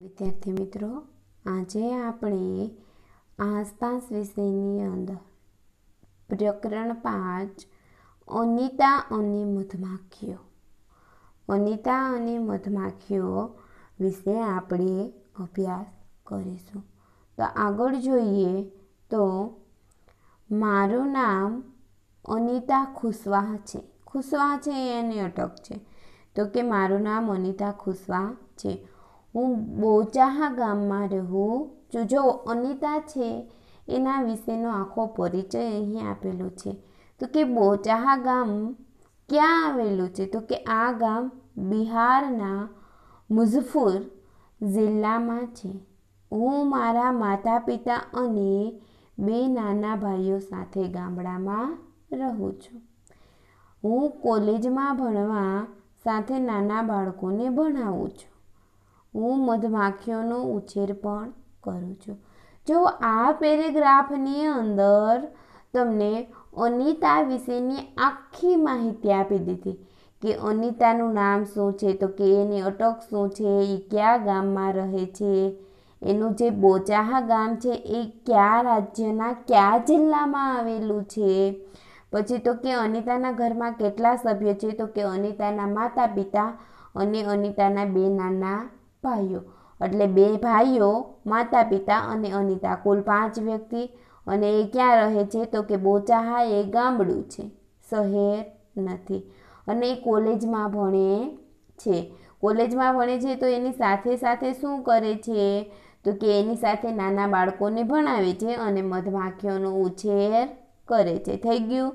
વિદ્યાર્થી મિત્રો આજે આપણે આસપાસ વિષયની અંદર પ્રકરણ પાંચ અનિતા અને મધમાખીઓ અનિતા અને મધમાખીઓ વિશે આપણે અભ્યાસ કરીશું તો આગળ જોઈએ તો મારું નામ અનિતા ખુશવાહ છે ખુશવાહ છે એની અટક છે તો કે મારું નામ અનિતા ખુશવાહ છે હું બોચાહા ગામમાં રહું છું જો અનિતા છે એના વિશેનો આખો પરિચય અહીં આપેલો છે તો કે બોચાહા ગામ ક્યાં આવેલું છે તો કે આ ગામ બિહારના મુઝફ્ફુર જિલ્લામાં છે હું મારા માતા પિતા અને બે નાના ભાઈઓ સાથે ગામડામાં રહું છું હું કોલેજમાં ભણવા સાથે નાના બાળકોને ભણાવું છું હું મધમાખીઓનો ઉછેર પણ કરું છું જો આ પેરેગ્રાફની અંદર તમને અનિતા વિશેની આખી માહિતી આપી દીધી કે અનિતાનું નામ શું છે તો કે એની અટક શું છે એ કયા ગામમાં રહે છે એનું જે બોચાહા ગામ છે એ કયા રાજ્યના કયા જિલ્લામાં આવેલું છે પછી તો કે અનિતાના ઘરમાં કેટલા સભ્યો છે તો કે અનિતાના માતા પિતા અને અનિતાના બે નાના ભાઈઓ એટલે બે ભાઈઓ માતા પિતા અને અનિતા કુલ પાંચ વ્યક્તિ અને એ ક્યાં રહે છે તો કે બોચાહા એ ગામડું છે શહેર નથી અને એ કોલેજમાં ભણે છે કોલેજમાં ભણે છે તો એની સાથે સાથે શું કરે છે તો કે એની સાથે નાના બાળકોને ભણાવે છે અને મધમાખીઓનો ઉછેર કરે છે થઈ ગયું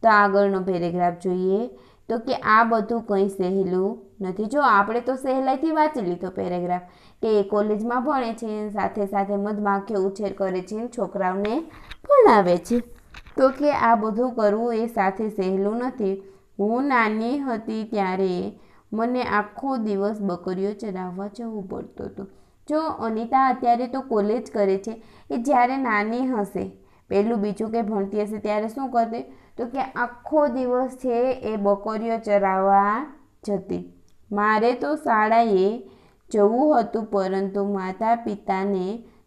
તો આગળનો પેરેગ્રાફ જોઈએ તો કે આ બધું કંઈ સહેલું નથી જો આપણે તો સહેલાઈથી વાંચી લીધો પેરેગ્રાફ કે એ કોલેજમાં ભણે છે સાથે સાથે મધમાખીઓ ઉછેર કરે છે છોકરાઓને ભણાવે છે તો કે આ બધું કરવું એ સાથે સહેલું નથી હું નાની હતી ત્યારે મને આખો દિવસ બકરીઓ ચરાવવા જવું પડતું હતું જો અનિતા અત્યારે તો કોલેજ કરે છે એ જ્યારે નાની હશે પહેલું બીજું કે ભણતી હશે ત્યારે શું કરે તો કે આખો દિવસ છે એ બકોરીઓ ચરાવવા જતી મારે તો શાળાએ જવું હતું પરંતુ માતા પિતાને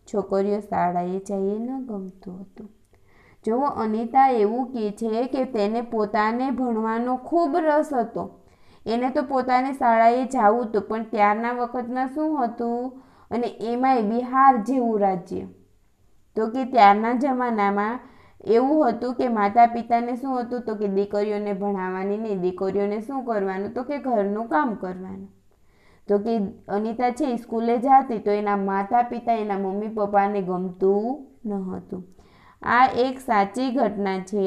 છોકરીઓ શાળાએ જઈએ ન ગમતું હતું જુઓ અનિતા એવું કહે છે કે તેને પોતાને ભણવાનો ખૂબ રસ હતો એને તો પોતાને શાળાએ જવું હતું પણ ત્યારના વખતના શું હતું અને એમાંય બિહાર જેવું રાજ્ય તો કે ત્યારના જમાનામાં એવું હતું કે માતા પિતાને શું હતું તો કે દીકરીઓને ભણાવવાની નહીં દીકરીઓને શું કરવાનું તો કે ઘરનું કામ કરવાનું તો કે અનિતા છે સ્કૂલે જતી તો એના માતા પિતા એના મમ્મી પપ્પાને ગમતું ન હતું આ એક સાચી ઘટના છે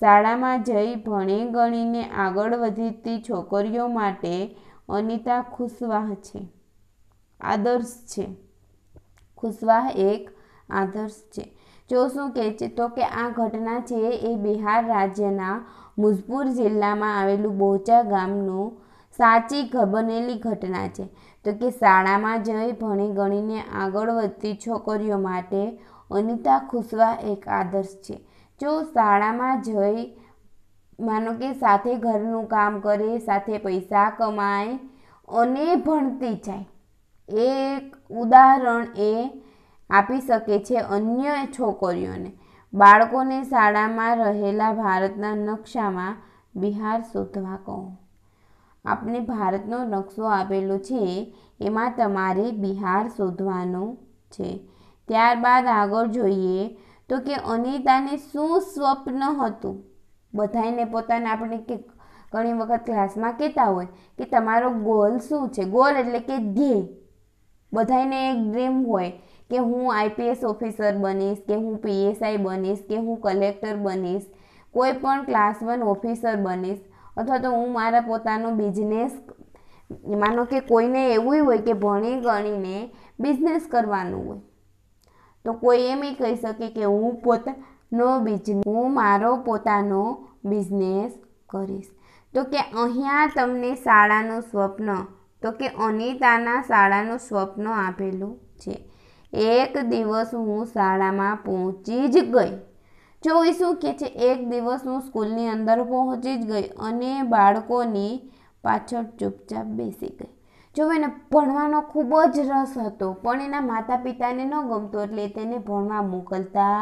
શાળામાં જઈ ભણી ગણીને આગળ વધતી છોકરીઓ માટે અનિતા ખુશવાહ છે આદર્શ છે ખુશવાહ એક આદર્શ છે કહે છે તો કે આ ઘટના છે એ બિહાર રાજ્યના મુઝપુર જિલ્લામાં આવેલું બોચા ગામનું સાચી ઘબનેલી ઘટના છે તો કે શાળામાં જઈ ભણી ગણીને આગળ વધતી છોકરીઓ માટે અનિતા ખુશવા એક આદર્શ છે જો શાળામાં જઈ માનો કે સાથે ઘરનું કામ કરે સાથે પૈસા કમાય અને ભણતી જાય એક ઉદાહરણ એ આપી શકે છે અન્ય છોકરીઓને બાળકોને શાળામાં રહેલા ભારતના નકશામાં બિહાર શોધવા કહો આપને ભારતનો નકશો આપેલો છે એમાં તમારે બિહાર શોધવાનો છે ત્યારબાદ આગળ જોઈએ તો કે અનિતાને શું સ્વપ્ન હતું બધાને પોતાને આપણે કે ઘણી વખત ક્લાસમાં કહેતા હોય કે તમારો ગોલ શું છે ગોલ એટલે કે ધ્યેય બધાને એક ડ્રીમ હોય કે હું આઈપીએસ ઓફિસર બનીશ કે હું પીએસઆઈ બનીશ કે હું કલેક્ટર બનીશ કોઈ પણ ક્લાસ વન ઓફિસર બનીશ અથવા તો હું મારા પોતાનો બિઝનેસ માનો કે કોઈને એવું હોય કે ભણી ગણીને બિઝનેસ કરવાનું હોય તો કોઈ એમ એ કહી શકે કે હું પોતાનો બિઝનેસ હું મારો પોતાનો બિઝનેસ કરીશ તો કે અહીંયા તમને શાળાનું સ્વપ્ન તો કે અનિતાના શાળાનું સ્વપ્ન આપેલું છે એક દિવસ હું શાળામાં પહોંચી જ ગઈ શું કે છે એક દિવસ હું સ્કૂલની અંદર પહોંચી જ ગઈ અને બાળકોની પાછળ ચૂપચાપ બેસી ગઈ જો એને ભણવાનો ખૂબ જ રસ હતો પણ એના માતા પિતાને ન ગમતો એટલે તેને ભણવા મોકલતા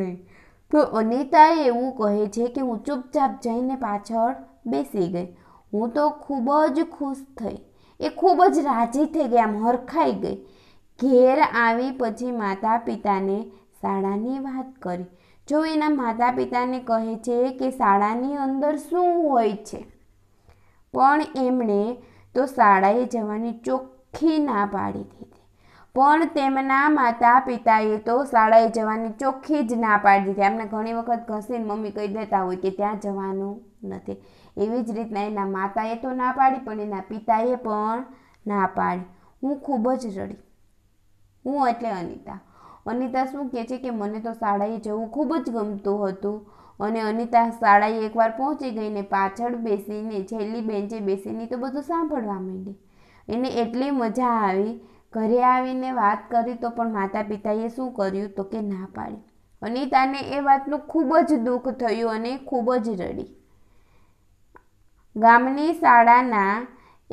નહીં તો અનિતા એવું કહે છે કે હું ચૂપચાપ જઈને પાછળ બેસી ગઈ હું તો ખૂબ જ ખુશ થઈ એ ખૂબ જ રાજી થઈ ગઈ આમ હરખાઈ ગઈ ઘેર આવી પછી માતા પિતાને શાળાની વાત કરી જો એના માતા પિતાને કહે છે કે શાળાની અંદર શું હોય છે પણ એમણે તો શાળાએ જવાની ચોખ્ખી ના પાડી દીધી પણ તેમના માતા પિતાએ તો શાળાએ જવાની ચોખ્ખી જ ના પાડી દીધી એમને ઘણી વખત ઘસીને મમ્મી કહી દેતા હોય કે ત્યાં જવાનું નથી એવી જ રીતના એના માતાએ તો ના પાડી પણ એના પિતાએ પણ ના પાડી હું ખૂબ જ રડી હું એટલે અનિતા અનિતા શું કહે છે કે મને તો શાળાએ જવું ખૂબ જ ગમતું હતું અને અનિતા શાળાએ એકવાર પહોંચી ગઈને પાછળ બેસીને છેલ્લી બેન્ચે બેસીને તો બધું સાંભળવા માંડી એને એટલી મજા આવી ઘરે આવીને વાત કરી તો પણ માતા પિતાએ શું કર્યું તો કે ના પાડી અનિતાને એ વાતનું ખૂબ જ દુઃખ થયું અને ખૂબ જ રડી ગામની શાળાના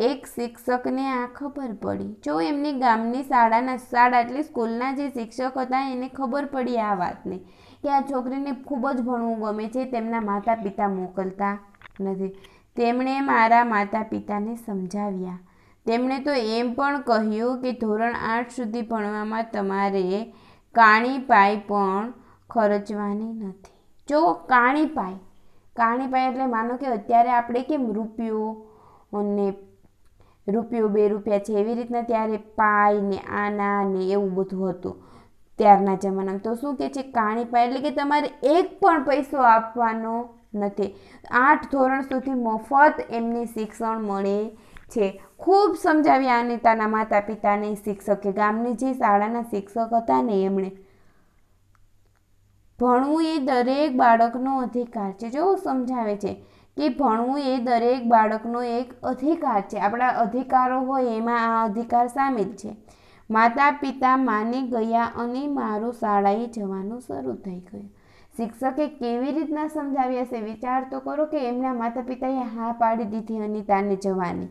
એક શિક્ષકને આ ખબર પડી જો એમની ગામની શાળાના શાળા એટલે સ્કૂલના જે શિક્ષક હતા એને ખબર પડી આ વાતને કે આ છોકરીને ખૂબ જ ભણવું ગમે છે તેમના માતા પિતા મોકલતા નથી તેમણે મારા માતા પિતાને સમજાવ્યા તેમણે તો એમ પણ કહ્યું કે ધોરણ આઠ સુધી ભણવામાં તમારે કાણી પાઈ પણ ખર્ચવાની નથી જો કાણી પાઈ કાણી પાઈ એટલે માનો કે અત્યારે આપણે કેમ રૂપિયો અને રૂપિયો બે રૂપિયા છે એવી રીતના ત્યારે પાય ને આના ને એવું બધું હતું ત્યારના જમાનામાં તો શું કે છે કાણી પાય એટલે કે તમારે એક પણ પૈસો આપવાનો નથી આઠ ધોરણ સુધી મફત એમને શિક્ષણ મળે છે ખૂબ સમજાવ્યા અને તેના માતા પિતાને શિક્ષકે ગામની જે શાળાના શિક્ષક હતા ને એમણે ભણવું એ દરેક બાળકનો અધિકાર છે જો સમજાવે છે કે ભણવું એ દરેક બાળકનો એક અધિકાર છે આપણા અધિકારો હોય એમાં આ અધિકાર સામેલ છે માતા પિતા માની ગયા અને મારું શાળાએ જવાનું શરૂ થઈ ગયું શિક્ષકે કેવી રીતના સમજાવ્યા છે વિચાર તો કરો કે એમના માતા પિતાએ હા પાડી દીધી અનિતાને જવાની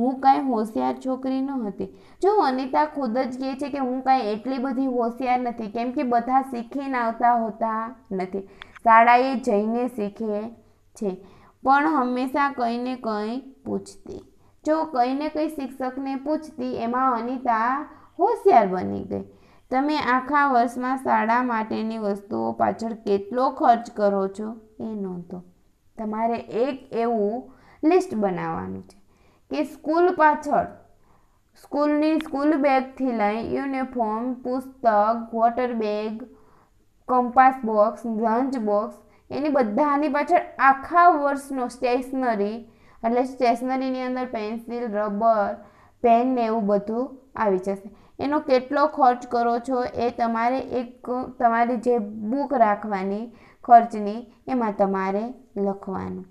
હું કાંઈ હોશિયાર છોકરી ન હતી જો અનિતા ખુદ જ કહે છે કે હું કાંઈ એટલી બધી હોશિયાર નથી કેમ કે બધા શીખીને આવતા હોતા નથી શાળાએ જઈને શીખે છે પણ હંમેશા કંઈને કંઈ પૂછતી જો કંઈને કંઈ શિક્ષકને પૂછતી એમાં અનિતા હોશિયાર બની ગઈ તમે આખા વર્ષમાં શાળા માટેની વસ્તુઓ પાછળ કેટલો ખર્ચ કરો છો એ નહોતો તમારે એક એવું લિસ્ટ બનાવવાનું છે કે સ્કૂલ પાછળ સ્કૂલની સ્કૂલ બેગથી લઈ યુનિફોર્મ પુસ્તક water bag compass box lunch box એની બધાની પાછળ આખા વર્ષનો સ્ટેશનરી એટલે સ્ટેશનરીની અંદર પેન્સિલ રબર પેન ને એવું બધું આવી જશે એનો કેટલો ખર્ચ કરો છો એ તમારે એક તમારી જે બુક રાખવાની ખર્ચની એમાં તમારે લખવાનું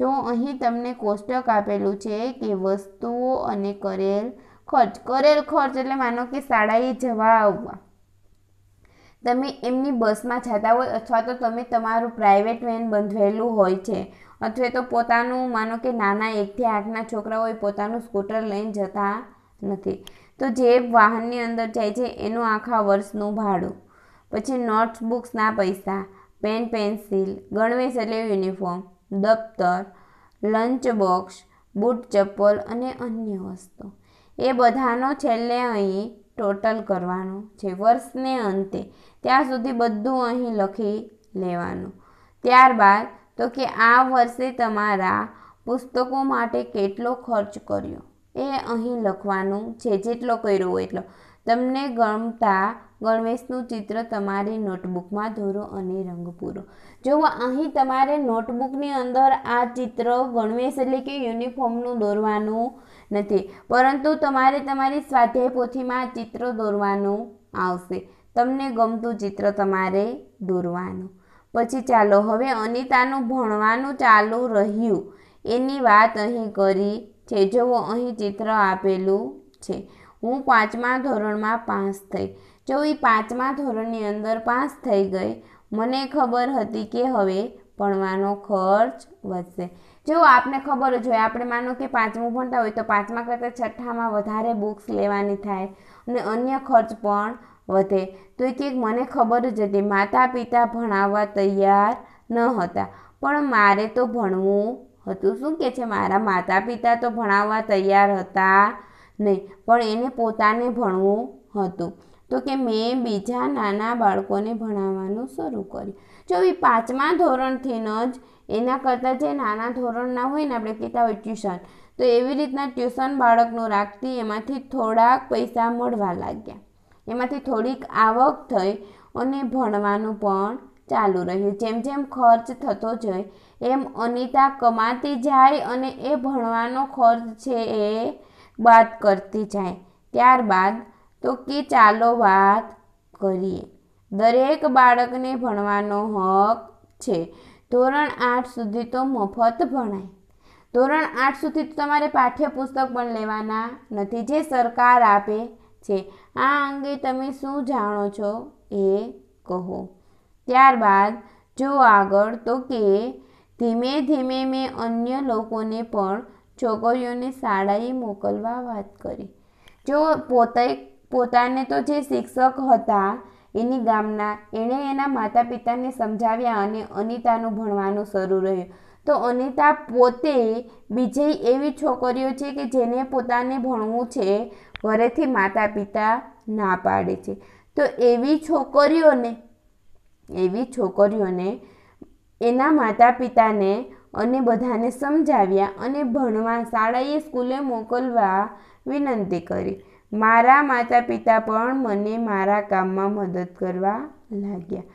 જો અહીં તમને કોષ્ટક આપેલું છે કે વસ્તુઓ અને કરેલ ખર્ચ કરેલ ખર્ચ એટલે માનો કે શાળાએ જવા આવવા તમે એમની બસમાં જતા હોય અથવા તો તમે તમારું પ્રાઇવેટ વેન બંધવેલું હોય છે અથવા તો પોતાનું માનો કે નાના એકથી આઠના છોકરાઓ પોતાનું સ્કૂટર લઈને જતા નથી તો જે વાહનની અંદર જાય છે એનું આખા વર્ષનું ભાડું પછી નોટ્સબુક્સના પૈસા પેન પેન્સિલ ગણવેશ એટલે યુનિફોર્મ દફતર લંચ બોક્સ બૂટ ચપ્પલ અને અન્ય વસ્તુ એ બધાનો છેલ્લે અહીં ટોટલ કરવાનો છે વર્ષને અંતે ત્યાં સુધી બધું અહીં લખી લેવાનું ત્યારબાદ તો કે આ વર્ષે તમારા પુસ્તકો માટે કેટલો ખર્ચ કર્યો એ અહીં લખવાનું છે જેટલો કર્યો એટલો તમને ગમતા ગણવેશનું ચિત્ર તમારી નોટબુકમાં દોરો અને રંગ પૂરો જો અહીં તમારે નોટબુકની અંદર આ ચિત્ર ગણવેશ એટલે કે યુનિફોર્મનું દોરવાનું નથી પરંતુ તમારે તમારી સ્વાધ્યાય પોથીમાં ચિત્ર દોરવાનું આવશે તમને ગમતું ચિત્ર તમારે દોરવાનું પછી ચાલો હવે અનિતાનું ભણવાનું ચાલુ રહ્યું એની વાત અહીં કરી છે જુઓ અહીં ચિત્ર આપેલું છે હું પાંચમા ધોરણમાં પાસ થઈ જો એ પાંચમા ધોરણની અંદર પાસ થઈ ગઈ મને ખબર હતી કે હવે ભણવાનો ખર્ચ વધશે જો આપને ખબર જ હોય આપણે માનો કે પાંચમું ભણતા હોય તો પાંચમા કરતાં છઠ્ઠામાં વધારે બુક્સ લેવાની થાય અને અન્ય ખર્ચ પણ વધે તો કે મને ખબર જ હતી માતા પિતા ભણાવવા તૈયાર ન હતા પણ મારે તો ભણવું હતું શું કે છે મારા માતા પિતા તો ભણાવવા તૈયાર હતા નહીં પણ એને પોતાને ભણવું હતું તો કે મેં બીજા નાના બાળકોને ભણાવવાનું શરૂ કર્યું જો એ પાંચમા ધોરણથી ન જ એના કરતાં જે નાના ધોરણના હોય ને આપણે કહેતા હોય ટ્યુશન તો એવી રીતના ટ્યુશન બાળકનું રાખતી એમાંથી થોડાક પૈસા મળવા લાગ્યા એમાંથી થોડીક આવક થઈ અને ભણવાનું પણ ચાલુ રહ્યું જેમ જેમ ખર્ચ થતો જાય એમ અનિતા કમાતી જાય અને એ ભણવાનો ખર્ચ છે એ વાત કરતી જાય ત્યારબાદ તો કે ચાલો વાત કરીએ દરેક બાળકને ભણવાનો હક છે ધોરણ આઠ સુધી તો મફત ભણાય ધોરણ આઠ સુધી તો તમારે પાઠ્યપુસ્તક પણ લેવાના નથી જે સરકાર આપે છે આ અંગે તમે શું જાણો છો એ કહો ત્યારબાદ જો આગળ તો કે ધીમે ધીમે મેં અન્ય લોકોને પણ છોકરીઓને શાળાએ મોકલવા વાત કરી જો પોતે પોતાને તો જે શિક્ષક હતા એની ગામના એણે એના માતા પિતાને સમજાવ્યા અને અનિતાનું ભણવાનું શરૂ રહ્યું તો અનિતા પોતે બીજી એવી છોકરીઓ છે કે જેને પોતાને ભણવું છે ઘરેથી માતા પિતા ના પાડે છે તો એવી છોકરીઓને એવી છોકરીઓને એના માતા પિતાને અને બધાને સમજાવ્યા અને ભણવા શાળાએ સ્કૂલે મોકલવા વિનંતી કરી મારા માતા પિતા પણ મને મારા કામમાં મદદ કરવા લાગ્યા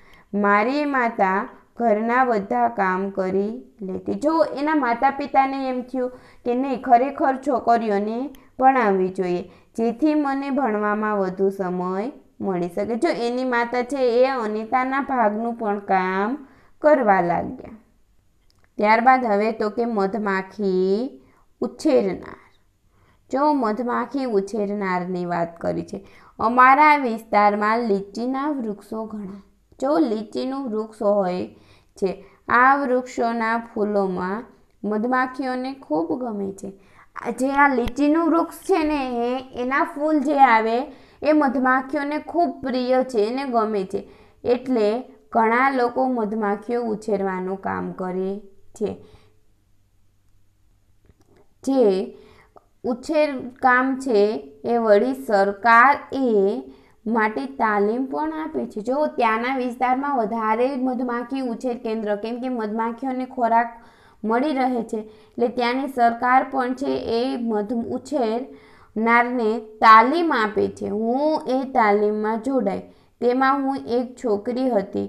મારી માતા ઘરના બધા કામ કરી લેતી જો એના માતા પિતાને એમ થયું કે નહીં ખરેખર છોકરીઓને ભણાવવી જોઈએ જેથી મને ભણવામાં વધુ સમય મળી શકે જો એની માતા છે એ અનિતાના ભાગનું પણ કામ કરવા લાગ્યા ત્યારબાદ હવે તો કે મધમાખી ઉછેરનાર જો મધમાખી ઉછેરનારની વાત કરી છે અમારા વિસ્તારમાં લીચીના વૃક્ષો ઘણા જો લીચીનું વૃક્ષ હોય છે આ વૃક્ષોના ફૂલોમાં મધમાખીઓને ખૂબ ગમે છે જે આ લીચીનું વૃક્ષ છે ને એના ફૂલ જે આવે એ મધમાખીઓને ખૂબ પ્રિય છે એને ગમે છે એટલે ઘણા લોકો મધમાખીઓ ઉછેરવાનું કામ કરે છે જે ઉછેર કામ છે એ વળી સરકાર એ માટે તાલીમ પણ આપે છે જો ત્યાંના વિસ્તારમાં વધારે મધમાખી ઉછેર કેન્દ્ર કેમ કે મધમાખીઓને ખોરાક મળી રહે છે એટલે ત્યાંની સરકાર પણ છે એ મધ ઉછેરનારને તાલીમ આપે છે હું એ તાલીમમાં જોડાઈ તેમાં હું એક છોકરી હતી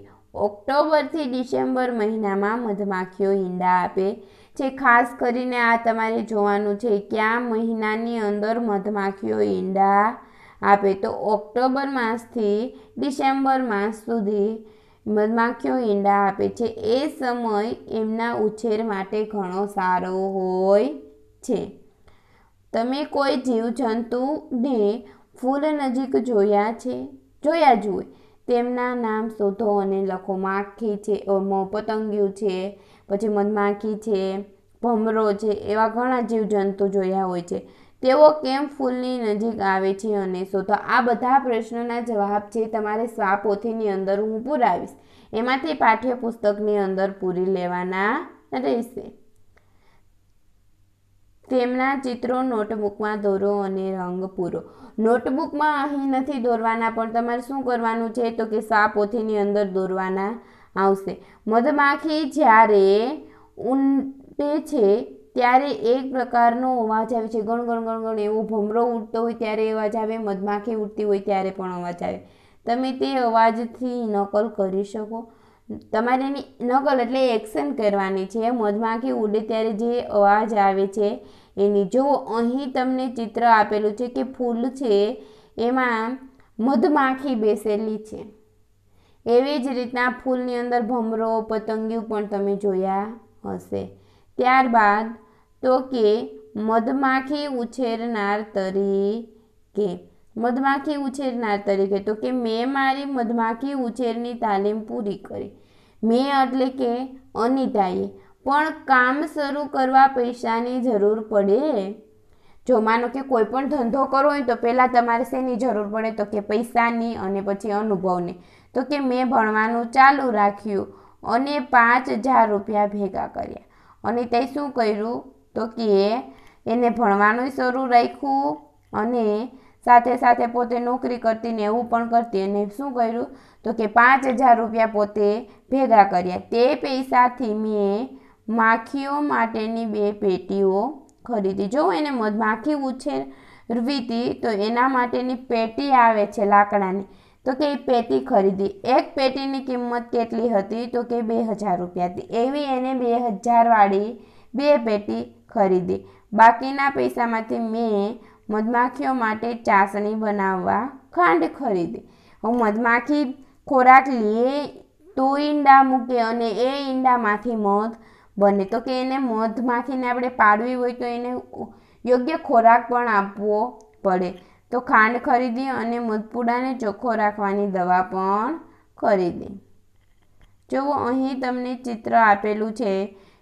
ઓક્ટોબરથી ડિસેમ્બર મહિનામાં મધમાખીઓ ઈંડા આપે છે ખાસ કરીને આ તમારે જોવાનું છે કયા મહિનાની અંદર મધમાખીઓ ઈંડા આપે તો ઓક્ટોબર માસથી ડિસેમ્બર માસ સુધી મધમાખીઓ ઈંડા આપે છે એ સમય એમના ઉછેર માટે ઘણો સારો હોય છે તમે કોઈ જીવજંતુને ફૂલ નજીક જોયા છે જોયા જ હોય તેમના નામ શોધો અને લખો માખી છે પતંગિયું છે પછી મધમાખી છે ભમરો છે એવા ઘણા જીવજંતુ જોયા હોય છે તેઓ કેમ ફૂલની નજીક આવે છે અને સો તો આ બધા પ્રશ્નોના જવાબ છે તમારે સ્વા પોથીની અંદર હું પુરાવીશ એમાંથી પાઠ્યપુસ્તકની અંદર પૂરી લેવાના રહેશે તેમના ચિત્રો નોટબુકમાં દોરો અને રંગ પૂરો નોટબુકમાં અહીં નથી દોરવાના પણ તમારે શું કરવાનું છે તો કે સ્વા પોથીની અંદર દોરવાના આવશે મધમાખી જ્યારે ઊંટે છે ત્યારે એક પ્રકારનો અવાજ આવે છે ગણ ગણ ગણ ગણ એવો ભમરો ઉડતો હોય ત્યારે અવાજ આવે મધમાખી ઉડતી હોય ત્યારે પણ અવાજ આવે તમે તે અવાજથી નકલ કરી શકો તમારે એની નકલ એટલે એક્શન કરવાની છે મધમાખી ઉડે ત્યારે જે અવાજ આવે છે એની જો અહીં તમને ચિત્ર આપેલું છે કે ફૂલ છે એમાં મધમાખી બેસેલી છે એવી જ રીતના ફૂલની અંદર ભમરો પતંગિયું પણ તમે જોયા હશે ત્યારબાદ તો કે મધમાખી ઉછેરનાર તરીકે મધમાખી ઉછેરનાર તરીકે તો કે મેં મારી મધમાખી ઉછેરની તાલીમ પૂરી કરી મેં એટલે કે અનિતાએ પણ કામ શરૂ કરવા પૈસાની જરૂર પડે જો માનો કે કોઈ પણ ધંધો કરવો હોય તો પહેલાં તમારે શેની જરૂર પડે તો કે પૈસાની અને પછી અનુભવની તો કે મેં ભણવાનું ચાલુ રાખ્યું અને પાંચ હજાર રૂપિયા ભેગા કર્યા અને તે શું કર્યું તો કે એને ભણવાનું શરૂ રાખ્યું અને સાથે સાથે પોતે નોકરી કરતી ને એવું પણ કરતી અને શું કર્યું તો કે પાંચ હજાર રૂપિયા પોતે ભેગા કર્યા તે પૈસાથી મેં માખીઓ માટેની બે પેટીઓ ખરીદી જો એને માખી ઉછેરવી હતી તો એના માટેની પેટી આવે છે લાકડાની તો કે એ પેટી ખરીદી એક પેટીની કિંમત કેટલી હતી તો કે બે હજાર રૂપિયા હતી એવી એને બે હજારવાળી બે પેટી ખરીદી બાકીના પૈસામાંથી મેં મધમાખીઓ માટે ચાસણી બનાવવા ખાંડ ખરીદી હું મધમાખી ખોરાક લે તો ઈંડા મૂકે અને એ ઈંડામાંથી મધ બને તો કે એને મધમાખીને આપણે પાડવી હોય તો એને યોગ્ય ખોરાક પણ આપવો પડે તો ખાંડ ખરીદી અને મધપુડાને ચોખ્ખો રાખવાની દવા પણ ખરીદી જુઓ અહીં તમને ચિત્ર આપેલું છે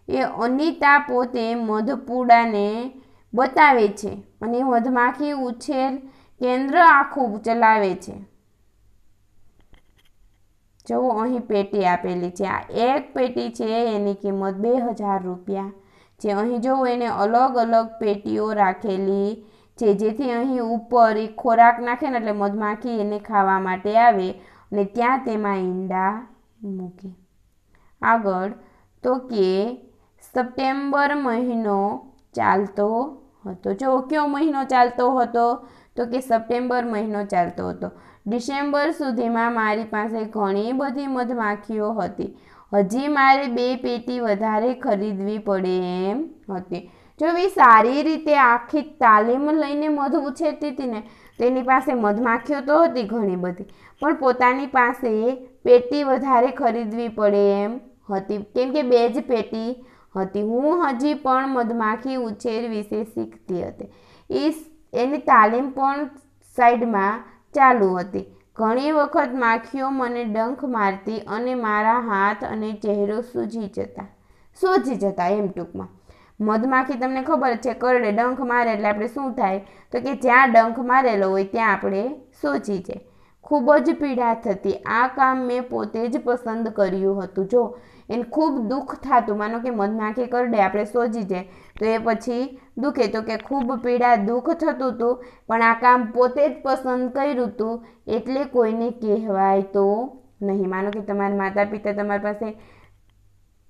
એ અનિતા પોતે મધપુડાને બતાવે છે અને મધમાખી ઉછેર કેન્દ્ર આખું ચલાવે છે જુઓ અહીં પેટી આપેલી છે આ એક પેટી છે એની કિંમત બે હજાર રૂપિયા જે અહીં જુઓ એને અલગ અલગ પેટીઓ રાખેલી છે જેથી અહીં ઉપર એ ખોરાક નાખે ને એટલે મધમાખી એને ખાવા માટે આવે અને ત્યાં તેમાં ઈંડા મૂકે આગળ તો કે સપ્ટેમ્બર મહિનો ચાલતો હતો જો કયો મહિનો ચાલતો હતો તો કે સપ્ટેમ્બર મહિનો ચાલતો હતો ડિસેમ્બર સુધીમાં મારી પાસે ઘણી બધી મધમાખીઓ હતી હજી મારે બે પેટી વધારે ખરીદવી પડે એમ હતી જો એવી સારી રીતે આખી તાલીમ લઈને મધ ઉછેરતી હતી ને તેની પાસે મધમાખીઓ તો હતી ઘણી બધી પણ પોતાની પાસે પેટી વધારે ખરીદવી પડે એમ હતી કેમ કે બે જ પેટી હતી હું હજી પણ મધમાખી ઉછેર વિશે શીખતી હતી એ એની તાલીમ પણ સાઈડમાં ચાલુ હતી ઘણી વખત માખીઓ મને ડંખ મારતી અને મારા હાથ અને ચહેરો સૂજી જતા સૂજી જતા એમ ટૂંકમાં મધમાખી તમને ખબર છે કરડે ડંખ મારે એટલે આપણે શું થાય તો કે જ્યાં ડંખ મારેલો હોય ત્યાં આપણે સોચી જાય ખૂબ જ પીડા થતી આ કામ મેં પોતે જ પસંદ કર્યું હતું જો એને ખૂબ દુઃખ થતું માનો કે મધમાખી કરડે આપણે સોજી જાય તો એ પછી દુઃખે તો કે ખૂબ પીડા દુઃખ થતું હતું પણ આ કામ પોતે જ પસંદ કર્યું હતું એટલે કોઈને કહેવાય તો નહીં માનો કે તમારા માતા પિતા તમારી પાસે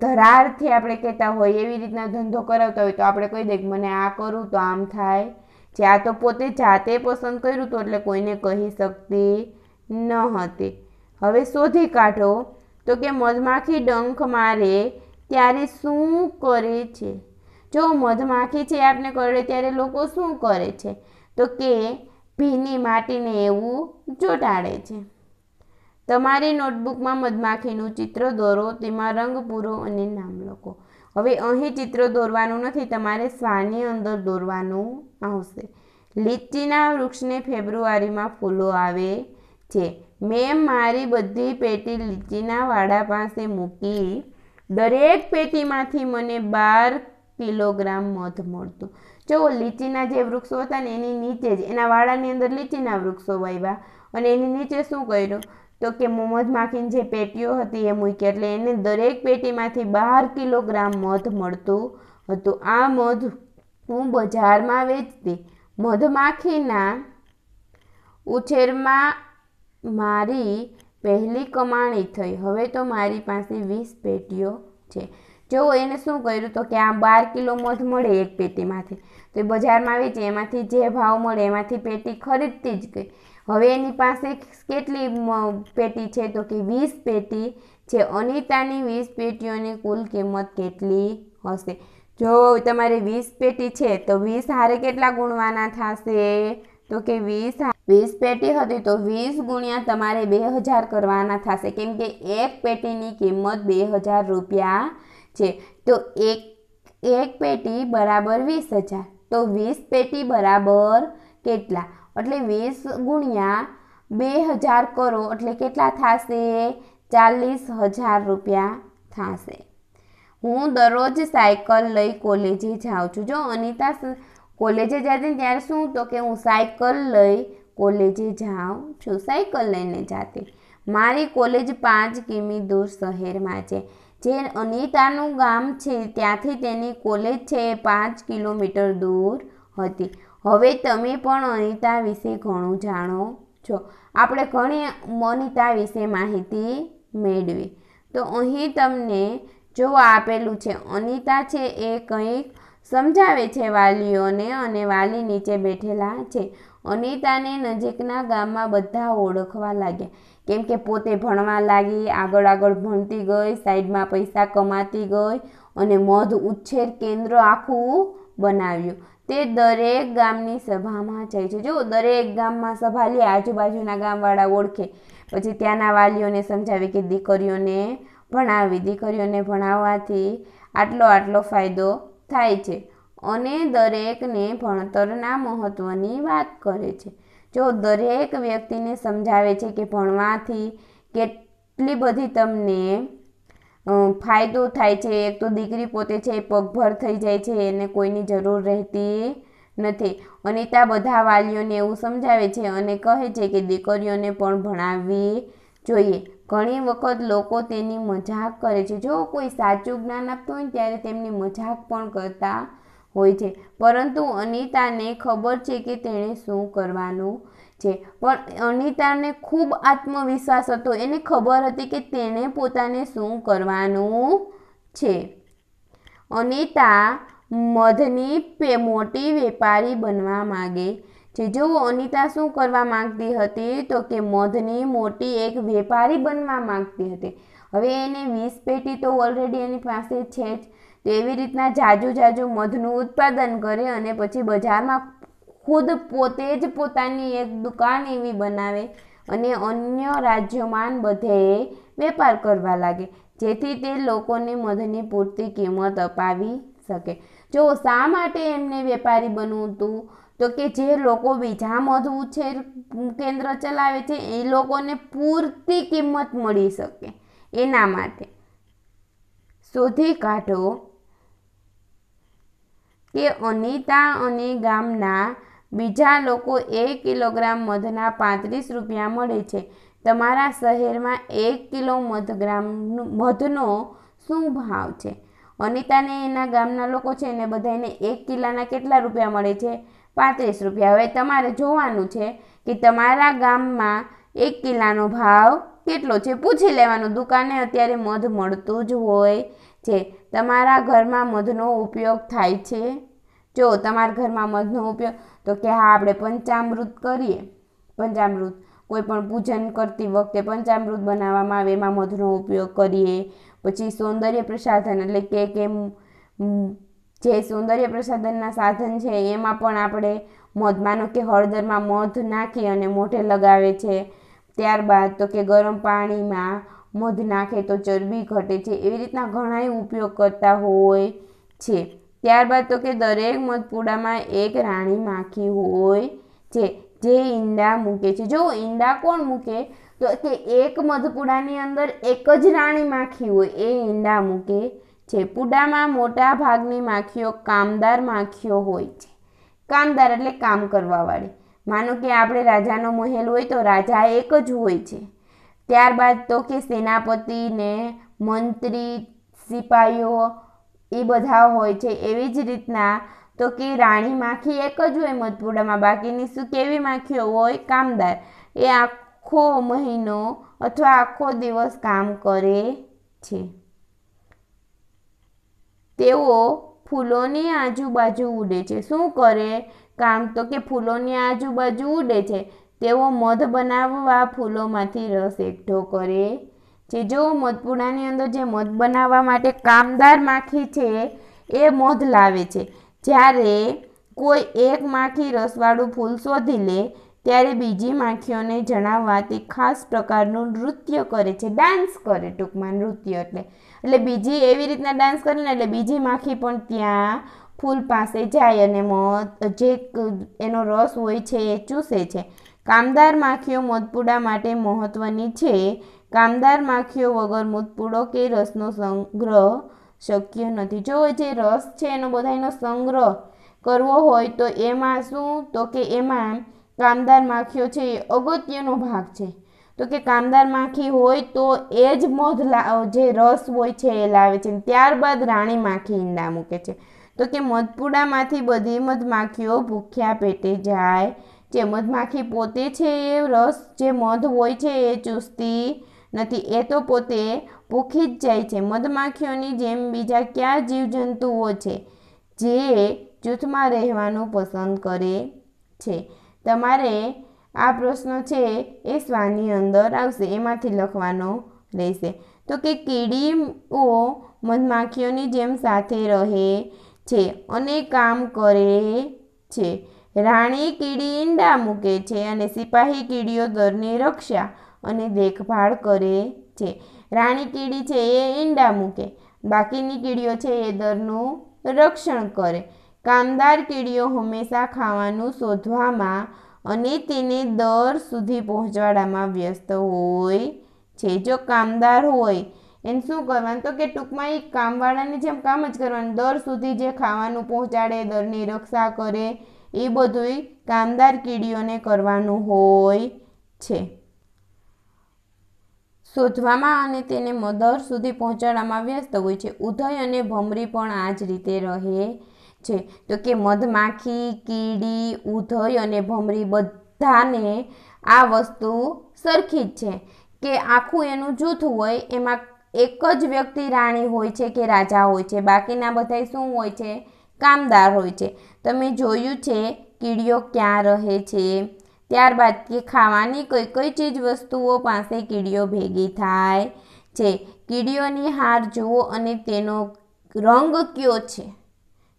ધરારથી આપણે કહેતા હોય એવી રીતના ધંધો કરાવતા હોય તો આપણે કહી દઈએ મને આ કરું તો આમ થાય જે આ તો પોતે જાતે પસંદ કર્યું હતું એટલે કોઈને કહી શકતી ન હતી હવે શોધી કાઢો તો કે મધમાખી ડંખ મારે ત્યારે શું કરે છે જો મધમાખી છે આપને કરડે ત્યારે લોકો શું કરે છે તો કે ભીની માટીને એવું ચોંટાડે છે તમારી નોટબુકમાં મધમાખીનું ચિત્ર દોરો તેમાં રંગ પૂરો અને નામ લખો હવે અહીં ચિત્ર દોરવાનું નથી તમારે સ્વાની અંદર દોરવાનું આવશે લીચીના વૃક્ષને ફેબ્રુઆરીમાં ફૂલો આવે છે મેં મારી બધી પેટી લીચીના વાડા પાસે મૂકી દરેક પેટીમાંથી મને બાર કિલોગ્રામ મધ મળતું જો લીચીના જે વૃક્ષો હતા ને એની નીચે જ એના વાડાની અંદર લીચીના વૃક્ષો વાવ્યા અને એની નીચે શું કર્યું તો કે મધમાખીની જે પેટીઓ હતી એ મૂકી એટલે એને દરેક પેટીમાંથી બાર કિલોગ્રામ મધ મળતું હતું આ મધ હું બજારમાં વેચતી મધમાખીના ઉછેરમાં મારી પહેલી કમાણી થઈ હવે તો મારી પાસે વીસ પેટીઓ છે જો એને શું કર્યું તો કે આ બાર કિલો મધ મળે એક પેટીમાંથી તો એ બજારમાં વેચે એમાંથી જે ભાવ મળે એમાંથી પેટી ખરીદતી જ ગઈ હવે એની પાસે કેટલી પેટી છે તો કે વીસ પેટી છે અનિતાની વીસ પેટીઓની કુલ કિંમત કેટલી હશે જો તમારી વીસ પેટી છે તો વીસ હારે કેટલા ગુણવાના થશે તો કે વીસ વીસ પેટી હતી તો વીસ ગુણ્યા તમારે બે હજાર કરવાના થશે કેમ કે એક પેટીની કિંમત બે હજાર રૂપિયા છે તો એક એક પેટી બરાબર વીસ હજાર તો વીસ પેટી બરાબર કેટલા એટલે વીસ ગુણ્યા બે હજાર કરો એટલે કેટલા થશે ચાલીસ હજાર રૂપિયા થશે હું દરરોજ સાયકલ લઈ કોલેજે જાઉં છું જો અનિતા કોલેજે જતી ત્યારે શું તો કે હું સાયકલ લઈ કોલેજે જાઉં છું સાયકલ લઈને જાતે મારી કોલેજ પાંચ કિમી દૂર શહેરમાં છે જે અનિતાનું ગામ છે ત્યાંથી તેની કોલેજ છે એ પાંચ કિલોમીટર દૂર હતી હવે તમે પણ અનિતા વિશે ઘણું જાણો છો આપણે ઘણી અનિતા વિશે માહિતી મેળવી તો અહીં તમને જો આપેલું છે અનિતા છે એ કંઈક સમજાવે છે વાલીઓને અને વાલી નીચે બેઠેલા છે અનિતાને નજીકના ગામમાં બધા ઓળખવા લાગ્યા કેમ કે પોતે ભણવા લાગી આગળ આગળ ભણતી ગઈ સાઈડમાં પૈસા કમાતી ગઈ અને મધ ઉછેર કેન્દ્ર આખું બનાવ્યું તે દરેક ગામની સભામાં જાય છે જો દરેક ગામમાં સભા લે આજુબાજુના ગામવાળા ઓળખે પછી ત્યાંના વાલીઓને સમજાવે કે દીકરીઓને ભણાવી દીકરીઓને ભણાવવાથી આટલો આટલો ફાયદો થાય છે અને દરેકને ભણતરના મહત્ત્વની વાત કરે છે જો દરેક વ્યક્તિને સમજાવે છે કે ભણવાથી કેટલી બધી તમને ફાયદો થાય છે એક તો દીકરી પોતે છે પગભર થઈ જાય છે એને કોઈની જરૂર રહેતી નથી અનિતા બધા વાલીઓને એવું સમજાવે છે અને કહે છે કે દીકરીઓને પણ ભણાવવી જોઈએ ઘણી વખત લોકો તેની મજાક કરે છે જો કોઈ સાચું જ્ઞાન આપતું હોય ત્યારે તેમની મજાક પણ કરતા હોય છે પરંતુ અનિતાને ખબર છે કે તેણે શું કરવાનું છે પણ અનિતાને ખૂબ આત્મવિશ્વાસ હતો એને ખબર હતી કે તેણે પોતાને શું કરવાનું છે અનિતા મધની મોટી વેપારી બનવા માગે છે જો અનિતા શું કરવા માગતી હતી તો કે મધની મોટી એક વેપારી બનવા માગતી હતી હવે એને વીસ પેટી તો ઓલરેડી એની પાસે છે જ એવી રીતના જાજુ જાજુ મધનું ઉત્પાદન કરે અને પછી બજારમાં ખુદ પોતે જ પોતાની એક દુકાન એવી બનાવે અને અન્ય રાજ્યમાં બધે વેપાર કરવા લાગે જેથી તે લોકોને મધની પૂરતી કિંમત અપાવી શકે જો શા માટે એમને વેપારી બનવું હતું તો કે જે લોકો બીજા મધ ઉછેર કેન્દ્ર ચલાવે છે એ લોકોને પૂરતી કિંમત મળી શકે એના માટે શોધી કાઢો કે અનિતા અને ગામના બીજા લોકો એક કિલોગ્રામ મધના પાંત્રીસ રૂપિયા મળે છે તમારા શહેરમાં એક કિલો મધ ગ્રામ મધનો શું ભાવ છે અનિતાને એના ગામના લોકો છે ને બધાને એક કિલાના કેટલા રૂપિયા મળે છે પાંત્રીસ રૂપિયા હવે તમારે જોવાનું છે કે તમારા ગામમાં એક કિલ્લાનો ભાવ કેટલો છે પૂછી લેવાનું દુકાને અત્યારે મધ મળતું જ હોય છે તમારા ઘરમાં મધનો ઉપયોગ થાય છે જો તમારા ઘરમાં મધનો ઉપયોગ તો કે હા આપણે પંચામૃત કરીએ પંચામૃત કોઈ પણ પૂજન કરતી વખતે પંચામૃત બનાવવામાં આવે એમાં મધનો ઉપયોગ કરીએ પછી સૌંદર્ય પ્રસાધન એટલે કે કે જે સૌંદર્ય પ્રસાધનના સાધન છે એમાં પણ આપણે મધ માનો કે હળદરમાં મધ નાખી અને મોઢે લગાવે છે ત્યારબાદ તો કે ગરમ પાણીમાં મધ નાખે તો ચરબી ઘટે છે એવી રીતના ઘણાય ઉપયોગ કરતા હોય છે ત્યારબાદ તો કે દરેક મધપુડામાં એક રાણી માખી હોય છે જે ઈંડા મૂકે છે જો ઈંડા કોણ મૂકે તો કે એક મધપુડાની અંદર એક જ રાણી માખી હોય એ ઈંડા મૂકે છે પુડામાં મોટા ભાગની માખીઓ કામદાર માખીઓ હોય છે કામદાર એટલે કામ કરવાવાળી માનો કે આપણે રાજાનો મહેલ હોય તો રાજા એક જ હોય છે ત્યારબાદ તો કે સેનાપતિને મંત્રી સિપાહીઓ એ બધા હોય છે એવી જ રીતના તો કે રાણી માખી એક જ હોય મધપુડામાં બાકીની શું કેવી માખીઓ હોય કામદાર એ આખો મહિનો અથવા આખો દિવસ કામ કરે છે તેઓ ફૂલોની આજુબાજુ ઉડે છે શું કરે કામ તો કે ફૂલોની આજુબાજુ ઉડે છે તેઓ મધ બનાવવા ફૂલોમાંથી રસ એકઠો કરે છે જો મધપુડાની અંદર જે મધ બનાવવા માટે કામદાર માખી છે એ મધ લાવે છે જ્યારે કોઈ એક માખી રસવાળું ફૂલ શોધી લે ત્યારે બીજી માખીઓને જણાવવા તે ખાસ પ્રકારનું નૃત્ય કરે છે ડાન્સ કરે ટૂંકમાં નૃત્ય એટલે એટલે બીજી એવી રીતના ડાન્સ કરે ને એટલે બીજી માખી પણ ત્યાં ફૂલ પાસે જાય અને મધ જે એનો રસ હોય છે એ ચૂસે છે કામદાર માખીઓ મોતપૂડા માટે મહત્વની છે કામદાર માખીઓ વગર મોતપૂડો કે રસનો સંગ્રહ શક્ય નથી જો જે રસ છે એનો બધાનો સંગ્રહ કરવો હોય તો એમાં શું તો કે એમાં કામદાર માખીઓ છે એ અગત્યનો ભાગ છે તો કે કામદાર માખી હોય તો એ જ મધ જે રસ હોય છે એ લાવે છે ત્યારબાદ રાણી માખી ઈંડા મૂકે છે તો કે મધપુડામાંથી બધી મધમાખીઓ ભૂખ્યા પેટે જાય જે મધમાખી પોતે છે એ રસ જે મધ હોય છે એ ચૂસતી નથી એ તો પોતે ભૂખી જ જાય છે મધમાખીઓની જેમ બીજા ક્યાં જીવજંતુઓ છે જે જૂથમાં રહેવાનું પસંદ કરે છે તમારે આ પ્રશ્ન છે એ સ્વાની અંદર આવશે એમાંથી લખવાનો રહેશે તો કે કીડીઓ મધમાખીઓની જેમ સાથે રહે છે અને કામ કરે છે રાણી કીડી ઈંડા મૂકે છે અને સિપાહી કીડીઓ દરની રક્ષા અને દેખભાળ કરે છે રાણી કીડી છે એ ઈંડા મૂકે બાકીની કીડીઓ છે એ દરનું રક્ષણ કરે કામદાર કીડીઓ હંમેશા ખાવાનું શોધવામાં અને તેને દર સુધી પહોંચાડવામાં વ્યસ્ત હોય છે જો કામદાર હોય એને શું કરવાનું તો કે ટૂંકમાં એ કામવાળાને જેમ કામ જ કરવાનું દર સુધી જે ખાવાનું પહોંચાડે દરની રક્ષા કરે એ બધું કામદાર કીડીઓને કરવાનું હોય છે શોધવામાં અને તેને મદર સુધી પહોંચાડવામાં વ્યસ્ત હોય છે ઉધય અને ભમરી પણ આ જ રીતે રહે છે તો કે મધમાખી કીડી ઉધય અને ભમરી બધાને આ વસ્તુ સરખી જ છે કે આખું એનું જૂથ હોય એમાં એક જ વ્યક્તિ રાણી હોય છે કે રાજા હોય છે બાકીના બધા શું હોય છે કામદાર હોય છે તમે જોયું છે કીડીઓ ક્યાં રહે છે ત્યારબાદ કે ખાવાની કઈ કઈ ચીજ વસ્તુઓ પાસે કીડીઓ ભેગી થાય છે કીડીઓની હાર જુઓ અને તેનો રંગ કયો છે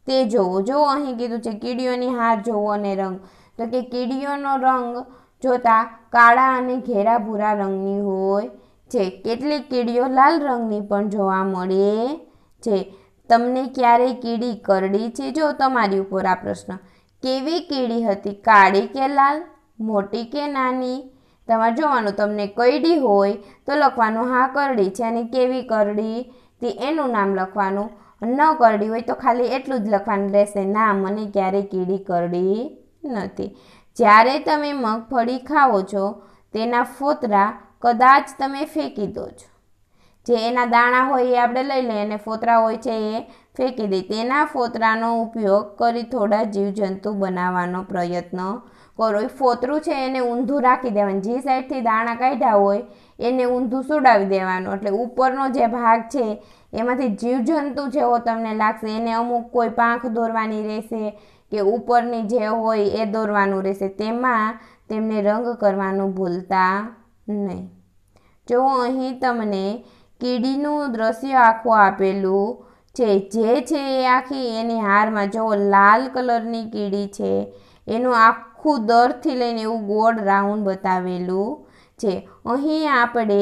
તે જોવો જો અહીં કીધું છે કીડીઓની હાર જોવો અને રંગ તો કે કીડીઓનો રંગ જોતા કાળા અને ઘેરા ભૂરા રંગની હોય છે કેટલીક કીડીઓ લાલ રંગની પણ જોવા મળે છે તમને ક્યારે કીડી કરડી છે જો તમારી ઉપર આ પ્રશ્ન કેવી કીડી હતી કાળી કે લાલ મોટી કે નાની તમારે જોવાનું તમને કઈડી હોય તો લખવાનું હા કરડી છે અને કેવી કરડી તે એનું નામ લખવાનું ન કરડી હોય તો ખાલી એટલું જ લખવાનું રહેશે ના મને ક્યારે કીડી કરડી નથી જ્યારે તમે મગફળી ખાઓ છો તેના ફોતરા કદાચ તમે ફેંકી દો છો જે એના દાણા હોય એ આપણે લઈ લઈએ અને ફોતરા હોય છે એ ફેંકી દઈએ તેના ફોતરાનો ઉપયોગ કરી થોડા જીવજંતુ બનાવવાનો પ્રયત્ન કરો એ ફોતરું છે એને ઊંધું રાખી દેવાનું જે સાઈડથી દાણા કાઢ્યા હોય એને ઊંધું સુડાવી દેવાનું એટલે ઉપરનો જે ભાગ છે એમાંથી જીવજંતુ જેવો તમને લાગશે એને અમુક કોઈ પાંખ દોરવાની રહેશે કે ઉપરની જે હોય એ દોરવાનું રહેશે તેમાં તેમને રંગ કરવાનું ભૂલતા નહીં જો અહીં તમને કીડીનું દ્રશ્ય આખું આપેલું છે જે છે એ આખી એની હારમાં જો લાલ કલરની કીડી છે એનું આખું દરથી લઈને એવું ગોળ રાઉન્ડ બતાવેલું છે અહીં આપણે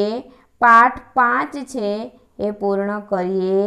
પાઠ પાંચ છે એ પૂર્ણ કરીએ